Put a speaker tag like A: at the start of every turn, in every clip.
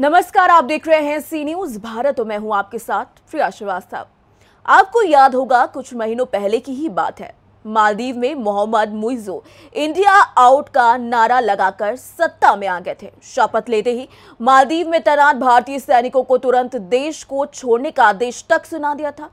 A: नमस्कार आप देख रहे हैं सी न्यूज भारत और मैं हूं आपके साथ प्रिया श्रीवास्तव आपको याद होगा कुछ महीनों पहले की ही बात है मालदीव में मोहम्मद मुइजो इंडिया आउट का नारा लगाकर सत्ता में आ गए थे शपथ लेते ही मालदीव में तैनात भारतीय सैनिकों को तुरंत देश को छोड़ने का आदेश तक सुना दिया था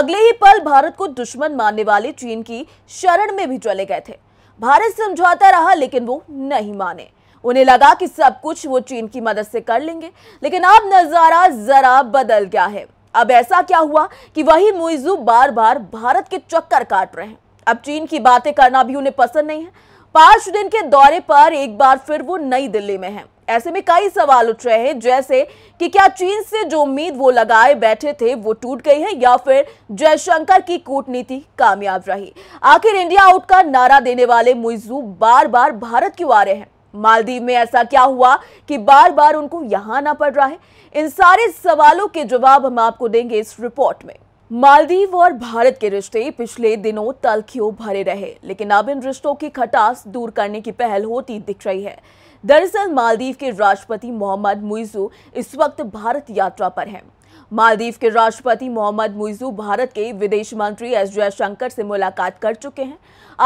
A: अगले ही पल भारत को दुश्मन मानने वाले चीन की शरण में भी चले गए थे भारत समझौता रहा लेकिन वो नहीं माने उन्हें लगा कि सब कुछ वो चीन की मदद से कर लेंगे लेकिन अब नज़ारा जरा बदल गया है अब ऐसा क्या हुआ कि वही मुइजू बार बार भारत के चक्कर काट रहे हैं अब चीन की बातें करना भी उन्हें पसंद नहीं है पांच दिन के दौरे पर एक बार फिर वो नई दिल्ली में हैं। ऐसे में कई सवाल उठ रहे हैं जैसे कि क्या चीन से जो उम्मीद वो लगाए बैठे थे वो टूट गई है या फिर जयशंकर की कूटनीति कामयाब रही आखिर इंडिया आउट का नारा देने वाले मुइजू बार बार भारत क्यों आ रहे हैं मालदीव में ऐसा क्या हुआ कि बार बार उनको यहां ना पड़ रहा है इन सारे सवालों के जवाब हम आपको देंगे इस रिपोर्ट में मालदीव और भारत के रिश्ते पिछले दिनों तलखियों भरे रहे लेकिन अब इन रिश्तों की खटास दूर करने की पहल होती दिख रही है दरअसल मालदीव के राष्ट्रपति मोहम्मद मुइजू इस वक्त भारत यात्रा पर हैं मालदीव के राष्ट्रपति मोहम्मद मुइजू भारत के विदेश मंत्री एस जयशंकर से मुलाकात कर चुके हैं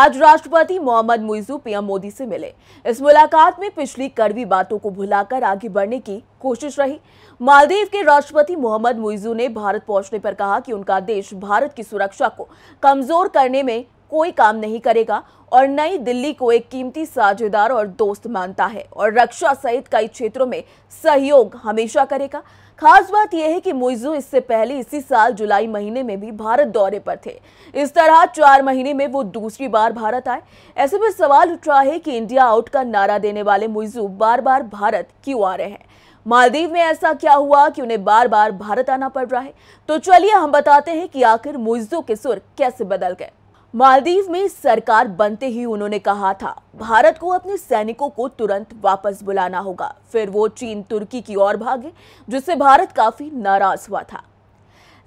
A: आज राष्ट्रपति मोहम्मद मुइजू पीएम मोदी से मिले इस मुलाकात में पिछली कड़वी बातों को भुलाकर आगे बढ़ने की कोशिश रही मालदीव के राष्ट्रपति मोहम्मद मुइजू ने भारत पहुंचने पर कहा कि उनका देश भारत की सुरक्षा को कमजोर करने में कोई काम नहीं करेगा और नई दिल्ली को एक कीमती साझेदार और दोस्त मानता है और रक्षा सहित कई क्षेत्रों में सहयोग हमेशा करेगा खास बात यह है कि मुइजू इससे पहले इसी साल जुलाई महीने में भी भारत दौरे पर थे इस तरह चार महीने में वो दूसरी बार भारत आए ऐसे में सवाल उठ रहा है कि इंडिया आउट का नारा देने वाले मुइजू बार बार भारत क्यों आ रहे हैं मालदीव में ऐसा क्या हुआ कि उन्हें बार बार भारत आना पड़ रहा है तो चलिए हम बताते हैं कि आखिर मुइजू के सुर कैसे बदल गए मालदीव में सरकार बनते ही उन्होंने कहा था भारत को अपने सैनिकों को तुरंत वापस बुलाना होगा फिर वो चीन तुर्की की ओर भागे जिससे भारत काफी नाराज हुआ था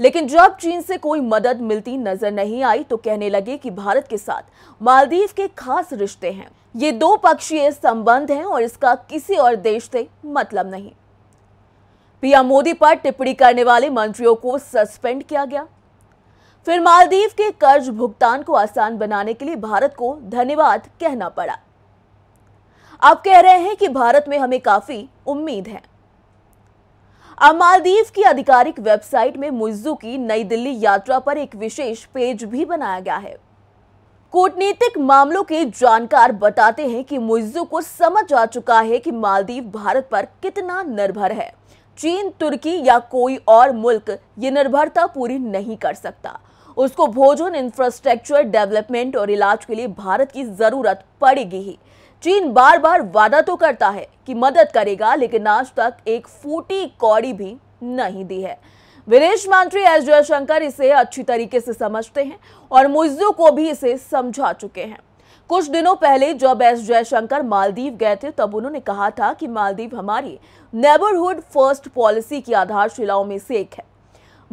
A: लेकिन जब चीन से कोई मदद मिलती नजर नहीं आई तो कहने लगे कि भारत के साथ मालदीव के खास रिश्ते हैं ये दो पक्षीय संबंध हैं और इसका किसी और देश से मतलब नहीं पीएम मोदी पर टिप्पणी करने वाले मंत्रियों को सस्पेंड किया गया फिर मालदीव के कर्ज भुगतान को आसान बनाने के लिए भारत को धन्यवाद कहना पड़ा आप कह रहे हैं कि भारत में हमें काफी उम्मीद है अब मालदीव की आधिकारिक वेबसाइट में मुजू की नई दिल्ली यात्रा पर एक विशेष पेज भी बनाया गया है कूटनीतिक मामलों के जानकार बताते हैं कि मुजू को समझ आ चुका है कि मालदीव भारत पर कितना निर्भर है चीन तुर्की या कोई और मुल्क ये निर्भरता पूरी नहीं कर सकता उसको भोजन इंफ्रास्ट्रक्चर डेवलपमेंट और इलाज के लिए भारत की ज़रूरत पड़ेगी ही चीन बार बार वादा तो करता है कि मदद करेगा लेकिन आज तक एक फूटी कौड़ी भी नहीं दी है विदेश मंत्री एस जयशंकर इसे अच्छी तरीके से समझते हैं और मुइजू को भी इसे समझा चुके हैं कुछ दिनों पहले जब एस जयशंकर मालदीव गए थे तब उन्होंने कहा था कि मालदीव हमारी नेबरहुड फर्स्ट पॉलिसी की आधारशिलाओं में से एक है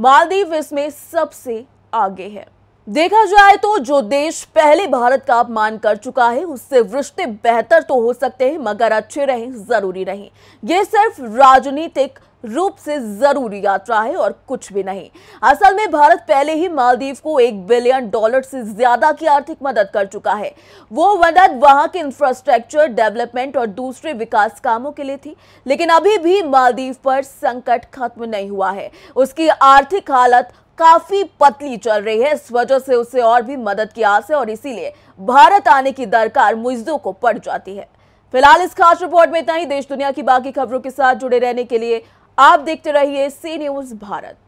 A: मालदीव इसमें सबसे आगे है देखा जाए तो जो देश पहले भारत का अपमान कर चुका है उससे रिश्ते बेहतर तो हो सकते हैं मगर अच्छे रहें जरूरी रहें ये सिर्फ राजनीतिक रूप से जरूरी यात्रा है और कुछ भी नहीं असल में भारत पहले ही मालदीव को एक बिलियन डॉलर से ज्यादा की आर्थिक मदद कर चुका है वो मदद वहां के इंफ्रास्ट्रक्चर डेवलपमेंट और दूसरे विकास कामों के लिए थी लेकिन अभी भी मालदीव पर संकट खत्म नहीं हुआ है उसकी आर्थिक हालत काफी पतली चल रही है इस वजह से उसे और भी मदद की आस है और इसीलिए भारत आने की दरकार मुजदों को पड़ जाती है फिलहाल इस खास रिपोर्ट में इतना ही देश दुनिया की बाकी खबरों के साथ जुड़े रहने के लिए आप देखते रहिए सी न्यूज भारत